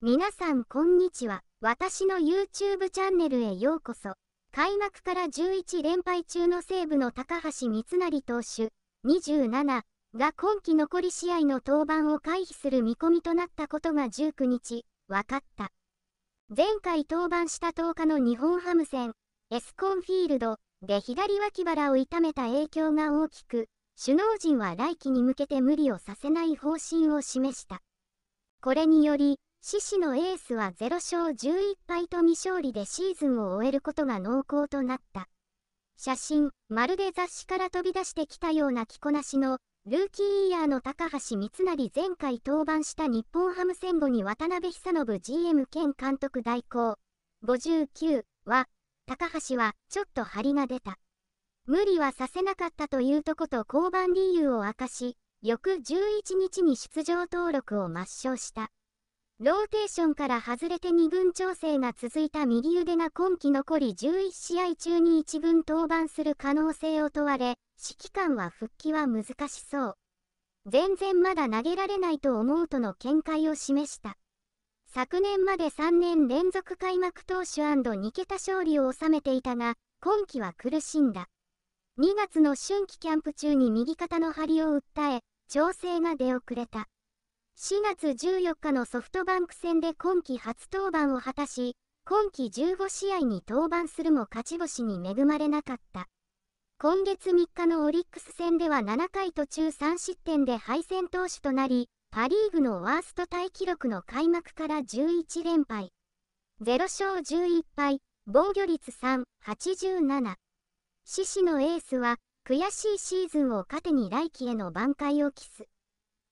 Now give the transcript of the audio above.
皆さんこんにちは。私の YouTube チャンネルへようこそ。開幕から11連敗中の西武の高橋光成投手27が今季残り試合の登板を回避する見込みとなったことが19日分かった。前回登板した10日の日本ハム戦エスコンフィールドで左脇腹を痛めた影響が大きく首脳陣は来季に向けて無理をさせない方針を示した。これにより獅子のエースは0勝11敗と未勝利でシーズンを終えることが濃厚となった。写真、まるで雑誌から飛び出してきたような着こなしの、ルーキーイヤーの高橋光成前回登板した日本ハム戦後に渡辺久信 GM 兼監督代行。59は、高橋はちょっと張りが出た。無理はさせなかったというとこと降板理由を明かし、翌11日に出場登録を抹消した。ローテーションから外れて2軍調整が続いた右腕が今季残り11試合中に1軍登板する可能性を問われ、指揮官は復帰は難しそう。全然まだ投げられないと思うとの見解を示した。昨年まで3年連続開幕投手 &2 桁勝利を収めていたが、今季は苦しんだ。2月の春季キャンプ中に右肩の張りを訴え、調整が出遅れた。4月14日のソフトバンク戦で今季初登板を果たし、今季15試合に登板するも勝ち星に恵まれなかった。今月3日のオリックス戦では7回途中3失点で敗戦投手となり、パ・リーグのワーストタイ記録の開幕から11連敗。0勝11敗、防御率3、87。獅子のエースは、悔しいシーズンを糧に来季への挽回を期す。